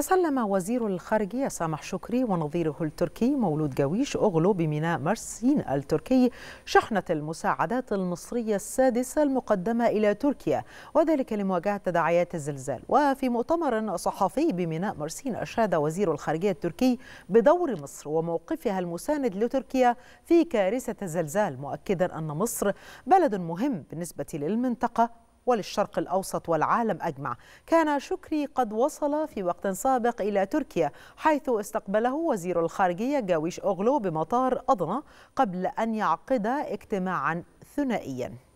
تسلم وزير الخارجية سامح شكري ونظيره التركي مولود جويش أغلو بميناء مرسين التركي شحنة المساعدات المصرية السادسة المقدمة إلى تركيا وذلك لمواجهة تداعيات الزلزال وفي مؤتمر صحفي بميناء مرسين أشاد وزير الخارجية التركي بدور مصر وموقفها المساند لتركيا في كارثة الزلزال مؤكدا أن مصر بلد مهم بالنسبة للمنطقة وللشرق الأوسط والعالم أجمع كان شكري قد وصل في وقت سابق إلى تركيا حيث استقبله وزير الخارجية جاويش أغلو بمطار أضنا قبل أن يعقد اجتماعا ثنائيا